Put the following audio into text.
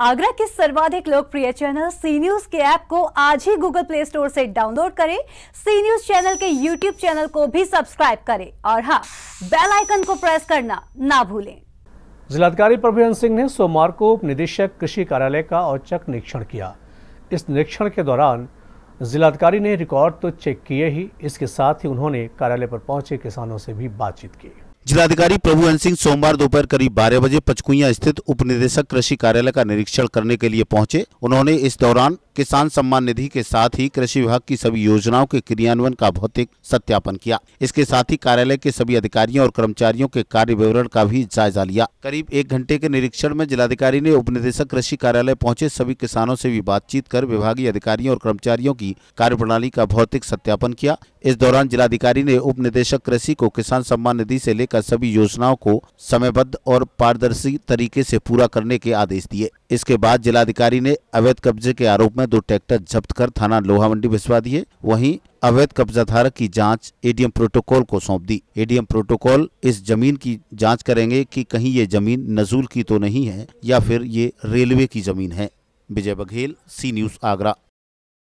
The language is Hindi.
आगरा के सर्वाधिक लोकप्रिय चैनल सी न्यूज के ऐप को आज ही गूगल प्ले स्टोर से डाउनलोड करें सी न्यूज चैनल के यूट्यूब चैनल को भी सब्सक्राइब करें और हाँ बेल आइकन को प्रेस करना ना भूलें जिलाधिकारी प्रभुन सिंह ने सोमवार को उप निदेशक कृषि कार्यालय का औचक निरीक्षण किया इस निरीक्षण के दौरान जिलाधिकारी ने रिकॉर्ड तो चेक किए ही इसके साथ ही उन्होंने कार्यालय पर पहुंचे किसानों से भी बातचीत की जिलाधिकारी प्रभु सिंह सोमवार दोपहर करीब बारह बजे पचकुइया स्थित उप निदेशक कृषि कार्यालय का निरीक्षण करने के लिए पहुंचे उन्होंने इस दौरान किसान सम्मान निधि के साथ ही कृषि विभाग की सभी योजनाओं के क्रियान्वयन का भौतिक सत्यापन किया इसके साथ ही कार्यालय के सभी अधिकारियों और कर्मचारियों के कार्य विवरण का भी जायजा लिया करीब एक घंटे के निरीक्षण में जिलाधिकारी ने उप निदेशक कृषि कार्यालय पहुंचे सभी किसानों से भी बातचीत कर विभागीय अधिकारियों और कर्मचारियों की कार्य का भौतिक सत्यापन किया इस दौरान जिलाधिकारी ने उप निदेशक कृषि को किसान सम्मान निधि ऐसी लेकर का सभी योजनाओं को समयबद्ध और पारदर्शी तरीके से पूरा करने के आदेश दिए इसके बाद जिलाधिकारी ने अवैध कब्जे के आरोप में दो ट्रैक्टर जब्त कर थाना लोहा मंडी भिजवा दिए वहीं अवैध कब्जा धारक की जांच एडीएम प्रोटोकॉल को सौंप दी एडीएम प्रोटोकॉल इस जमीन की जांच करेंगे कि कहीं ये जमीन नजूल की तो नहीं है या फिर ये रेलवे की जमीन है विजय बघेल सी न्यूज आगरा